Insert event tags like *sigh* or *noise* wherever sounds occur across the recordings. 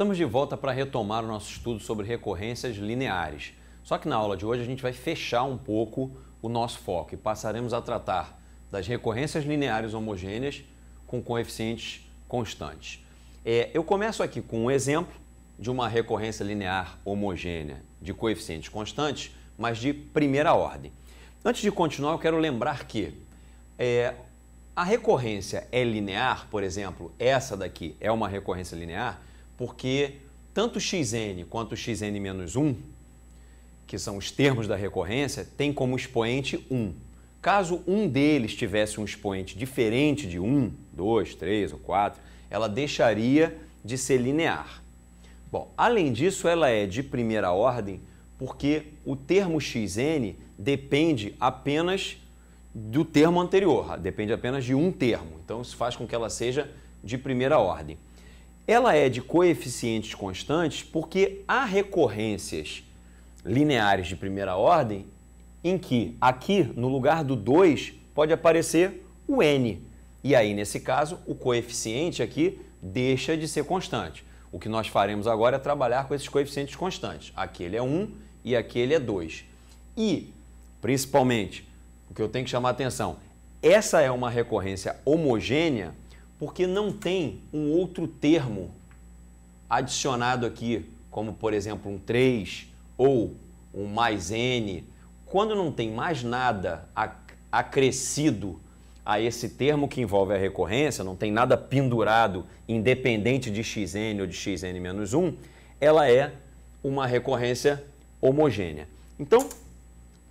Estamos de volta para retomar o nosso estudo sobre recorrências lineares. Só que na aula de hoje a gente vai fechar um pouco o nosso foco e passaremos a tratar das recorrências lineares homogêneas com coeficientes constantes. É, eu começo aqui com um exemplo de uma recorrência linear homogênea de coeficientes constantes, mas de primeira ordem. Antes de continuar, eu quero lembrar que é, a recorrência é linear, por exemplo, essa daqui é uma recorrência linear, porque tanto xn quanto xn-1, que são os termos da recorrência, tem como expoente 1. Caso um deles tivesse um expoente diferente de 1, 2, 3 ou 4, ela deixaria de ser linear. Bom, além disso, ela é de primeira ordem porque o termo xn depende apenas do termo anterior, depende apenas de um termo. Então, isso faz com que ela seja de primeira ordem ela é de coeficientes constantes porque há recorrências lineares de primeira ordem em que aqui no lugar do 2 pode aparecer o n. E aí, nesse caso, o coeficiente aqui deixa de ser constante. O que nós faremos agora é trabalhar com esses coeficientes constantes. Aquele é 1 um, e aquele é 2. E, principalmente, o que eu tenho que chamar atenção, essa é uma recorrência homogênea porque não tem um outro termo adicionado aqui, como por exemplo um 3 ou um mais n. Quando não tem mais nada acrescido a esse termo que envolve a recorrência, não tem nada pendurado independente de xn ou de xn menos 1, ela é uma recorrência homogênea. Então,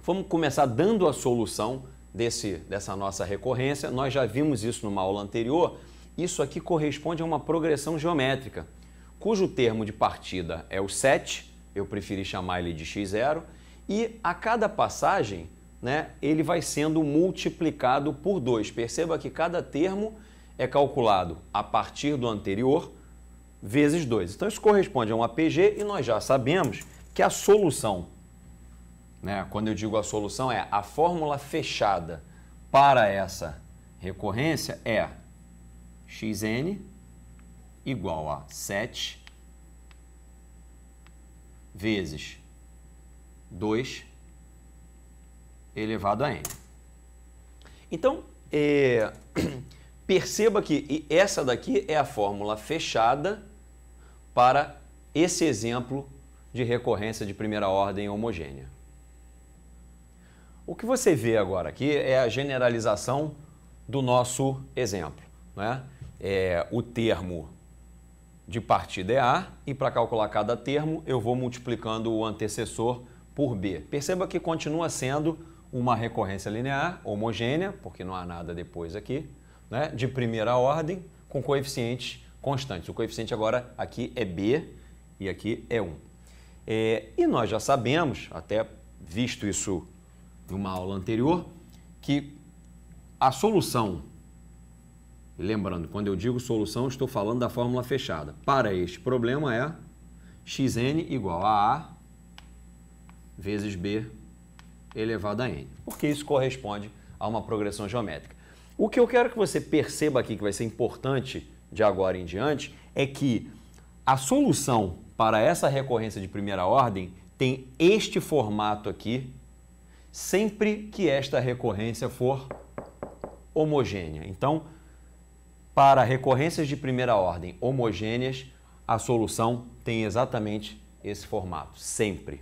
vamos começar dando a solução desse, dessa nossa recorrência. Nós já vimos isso numa aula anterior, isso aqui corresponde a uma progressão geométrica, cujo termo de partida é o 7, eu preferi chamar ele de x0, e a cada passagem né, ele vai sendo multiplicado por 2. Perceba que cada termo é calculado a partir do anterior vezes 2. Então isso corresponde a um APG e nós já sabemos que a solução, né, quando eu digo a solução, é a fórmula fechada para essa recorrência é xn igual a 7 vezes 2 elevado a n. Então, é, *clears throat* perceba que essa daqui é a fórmula fechada para esse exemplo de recorrência de primeira ordem homogênea. O que você vê agora aqui é a generalização do nosso exemplo. Né? é, o termo de partida é A e para calcular cada termo eu vou multiplicando o antecessor por B. Perceba que continua sendo uma recorrência linear homogênea, porque não há nada depois aqui, né, de primeira ordem com coeficientes constantes. O coeficiente agora aqui é B e aqui é 1. É, e nós já sabemos, até visto isso em uma aula anterior, que a solução e lembrando, quando eu digo solução, estou falando da fórmula fechada. Para este problema é xn igual a a vezes b elevado a n, porque isso corresponde a uma progressão geométrica. O que eu quero que você perceba aqui, que vai ser importante de agora em diante, é que a solução para essa recorrência de primeira ordem tem este formato aqui, sempre que esta recorrência for homogênea. Então, para recorrências de primeira ordem homogêneas, a solução tem exatamente esse formato, sempre.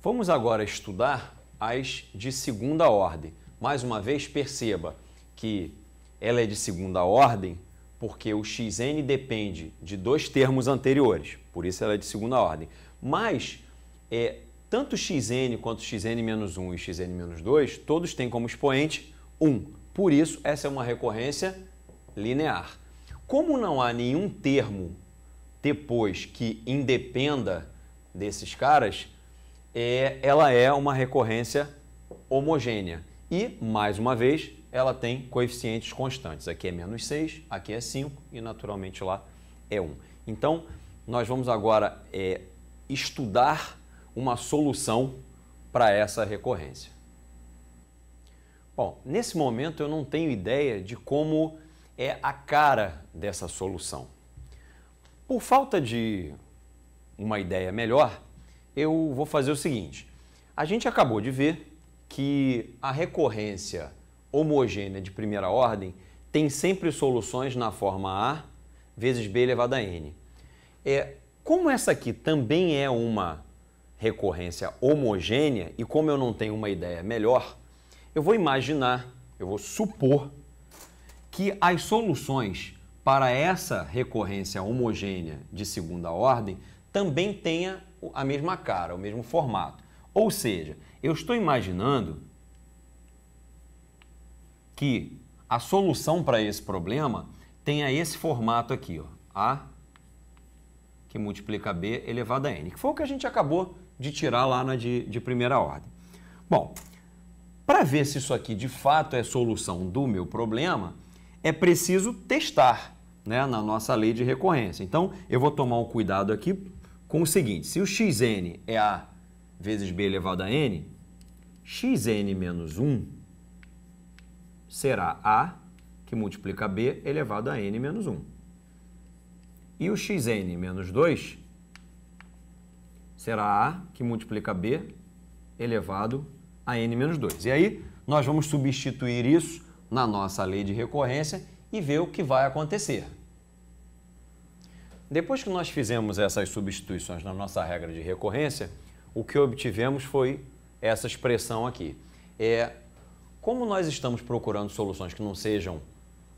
Vamos agora estudar as de segunda ordem. Mais uma vez, perceba que ela é de segunda ordem porque o xn depende de dois termos anteriores, por isso ela é de segunda ordem. Mas é, tanto xn quanto xn-1 e xn-2, todos têm como expoente 1. Por isso, essa é uma recorrência linear. Como não há nenhum termo depois que independa desses caras, é, ela é uma recorrência homogênea. E, mais uma vez, ela tem coeficientes constantes. Aqui é menos 6, aqui é 5 e, naturalmente, lá é 1. Então, nós vamos agora é, estudar uma solução para essa recorrência. Bom, nesse momento eu não tenho ideia de como é a cara dessa solução. Por falta de uma ideia melhor, eu vou fazer o seguinte: a gente acabou de ver que a recorrência homogênea de primeira ordem tem sempre soluções na forma A vezes B elevado a N. É, como essa aqui também é uma recorrência homogênea e como eu não tenho uma ideia melhor, eu vou imaginar, eu vou supor que as soluções para essa recorrência homogênea de segunda ordem também tenha a mesma cara, o mesmo formato. Ou seja, eu estou imaginando que a solução para esse problema tenha esse formato aqui, ó, A que multiplica B elevado a N, que foi o que a gente acabou de tirar lá na de, de primeira ordem. Bom, para ver se isso aqui de fato é solução do meu problema, é preciso testar né, na nossa lei de recorrência. Então, eu vou tomar um cuidado aqui com o seguinte: se o xn é a vezes b elevado a n, xn menos 1 será a que multiplica b elevado a n menos 1. E o xn menos 2 será a que multiplica b elevado a a n menos 2. E aí nós vamos substituir isso na nossa lei de recorrência e ver o que vai acontecer. Depois que nós fizemos essas substituições na nossa regra de recorrência, o que obtivemos foi essa expressão aqui. É, como nós estamos procurando soluções que não sejam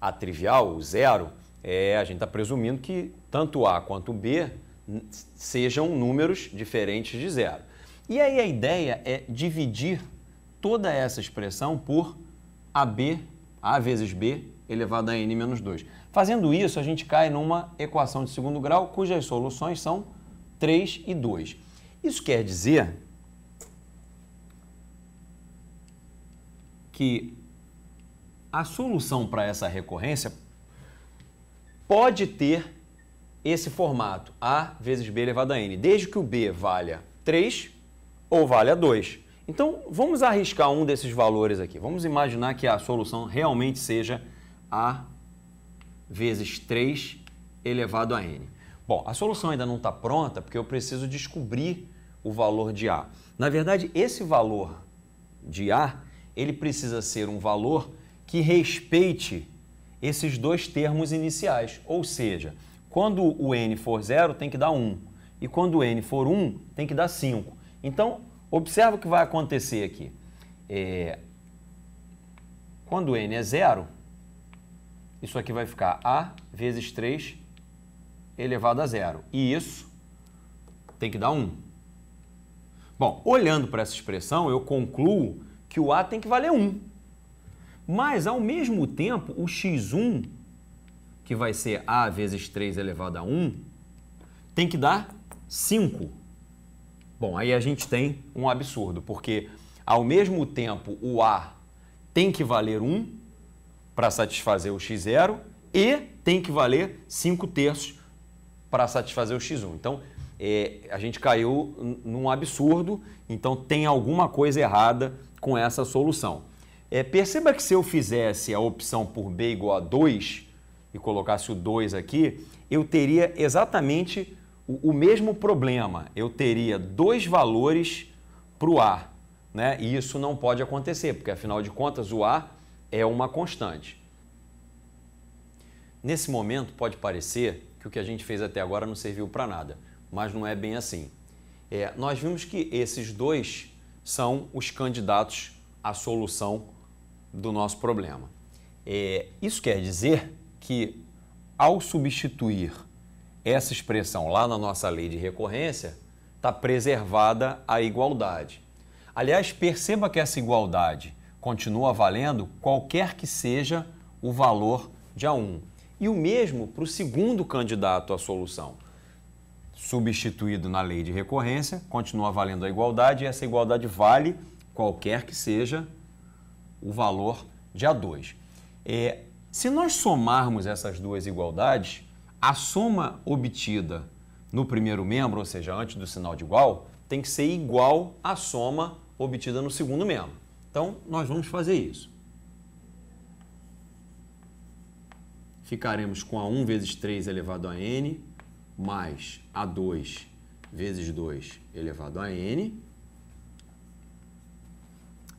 a trivial, o zero, é, a gente está presumindo que tanto A quanto B sejam números diferentes de zero. E aí a ideia é dividir toda essa expressão por AB, A vezes B elevado a N menos 2. Fazendo isso, a gente cai numa equação de segundo grau cujas soluções são 3 e 2. Isso quer dizer que a solução para essa recorrência pode ter esse formato, A vezes B elevado a N, desde que o B valha 3 ou valha 2. Então, vamos arriscar um desses valores aqui. Vamos imaginar que a solução realmente seja A vezes 3 elevado a N. Bom, a solução ainda não está pronta porque eu preciso descobrir o valor de A. Na verdade, esse valor de A, ele precisa ser um valor que respeite esses dois termos iniciais. Ou seja, quando o N for zero, tem que dar 1. E quando o N for 1, tem que dar 5. Então, Observa o que vai acontecer aqui. É, quando n é zero, isso aqui vai ficar a vezes 3 elevado a zero. E isso tem que dar 1. Bom, olhando para essa expressão, eu concluo que o a tem que valer 1. Mas, ao mesmo tempo, o x1, que vai ser a vezes 3 elevado a 1, tem que dar 5. Bom, aí a gente tem um absurdo, porque ao mesmo tempo o A tem que valer 1 para satisfazer o x0 e tem que valer 5 terços para satisfazer o x1. Então, é, a gente caiu num absurdo, então tem alguma coisa errada com essa solução. É, perceba que se eu fizesse a opção por B igual a 2 e colocasse o 2 aqui, eu teria exatamente o, o mesmo problema. Eu teria dois valores para o A. Né? E isso não pode acontecer, porque afinal de contas o A é uma constante. Nesse momento pode parecer que o que a gente fez até agora não serviu para nada, mas não é bem assim. É, nós vimos que esses dois são os candidatos à solução do nosso problema. É, isso quer dizer que ao substituir essa expressão lá na nossa lei de recorrência está preservada a igualdade. Aliás, perceba que essa igualdade continua valendo qualquer que seja o valor de A1. E o mesmo para o segundo candidato à solução. Substituído na lei de recorrência, continua valendo a igualdade e essa igualdade vale qualquer que seja o valor de A2. É, se nós somarmos essas duas igualdades, a soma obtida no primeiro membro, ou seja, antes do sinal de igual, tem que ser igual à soma obtida no segundo membro. Então, nós vamos fazer isso. Ficaremos com A1 vezes 3 elevado a n, mais A2 vezes 2 elevado a n,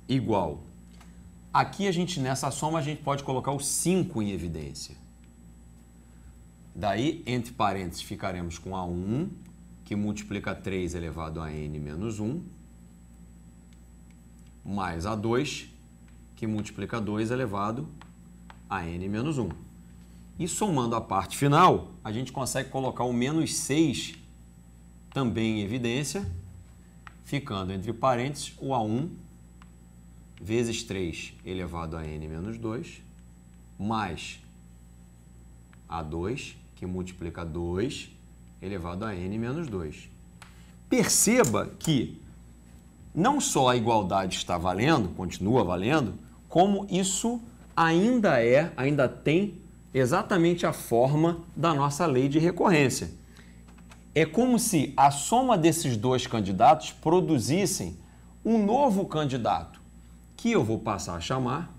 igual. Aqui a gente, nessa soma, a gente pode colocar o 5 em evidência. Daí, entre parênteses, ficaremos com A1, que multiplica 3 elevado a n menos 1, mais A2, que multiplica 2 elevado a n menos 1. E somando a parte final, a gente consegue colocar o menos 6 também em evidência, ficando entre parênteses o A1 vezes 3 elevado a n menos 2, mais A2 que multiplica 2 elevado a n menos 2. Perceba que não só a igualdade está valendo, continua valendo, como isso ainda é, ainda tem exatamente a forma da nossa lei de recorrência. É como se a soma desses dois candidatos produzissem um novo candidato, que eu vou passar a chamar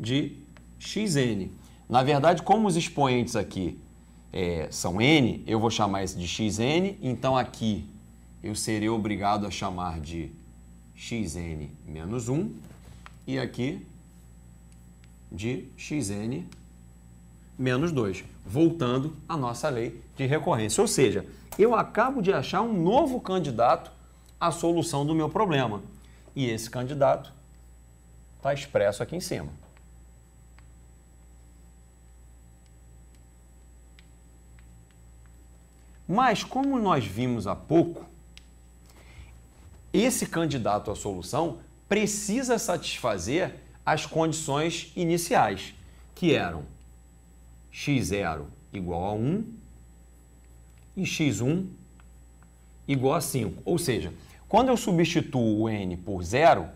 de xn. Na verdade, como os expoentes aqui é, são n, eu vou chamar esse de xn, então aqui eu serei obrigado a chamar de xn menos 1 e aqui de xn menos 2, voltando à nossa lei de recorrência. Ou seja, eu acabo de achar um novo candidato à solução do meu problema. E esse candidato está expresso aqui em cima. Mas, como nós vimos há pouco, esse candidato à solução precisa satisfazer as condições iniciais, que eram x0 igual a 1 e x1 igual a 5. Ou seja, quando eu substituo o n por 0,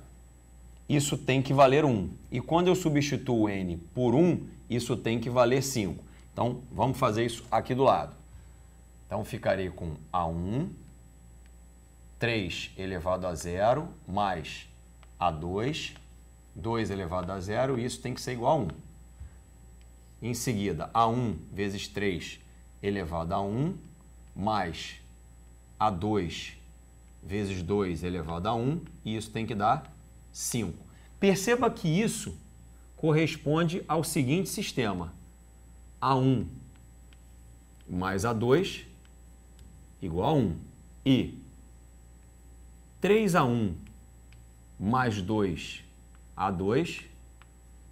isso tem que valer 1. E quando eu substituo o n por 1, isso tem que valer 5. Então, vamos fazer isso aqui do lado. Então ficarei com A1, 3 elevado a zero, mais A2, 2 elevado a zero, e isso tem que ser igual a 1. Em seguida, A1 vezes 3 elevado a 1, mais A2 vezes 2 elevado a 1, e isso tem que dar 5. Perceba que isso corresponde ao seguinte sistema: A1 mais A2 igual a 1. E 3A1 mais 2A2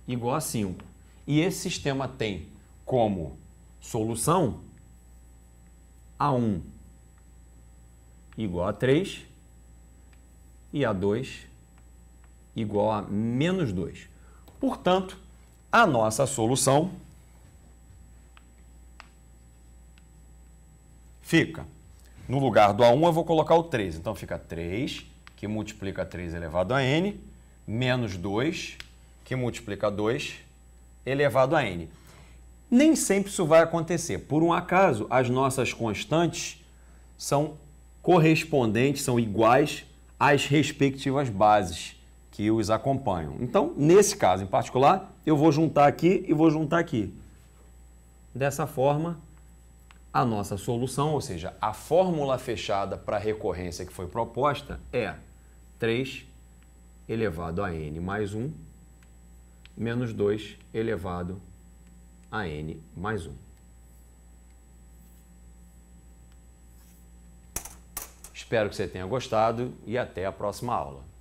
igual a 5. E esse sistema tem como solução A1 igual a 3 e A2 igual a menos 2. Portanto, a nossa solução fica no lugar do A1 eu vou colocar o 3. Então fica 3, que multiplica 3 elevado a n, menos 2, que multiplica 2 elevado a n. Nem sempre isso vai acontecer. Por um acaso, as nossas constantes são correspondentes, são iguais às respectivas bases que os acompanham. Então, nesse caso em particular, eu vou juntar aqui e vou juntar aqui. Dessa forma, a nossa solução, ou seja, a fórmula fechada para a recorrência que foi proposta é 3 elevado a n mais 1 menos 2 elevado a n mais 1. Espero que você tenha gostado e até a próxima aula.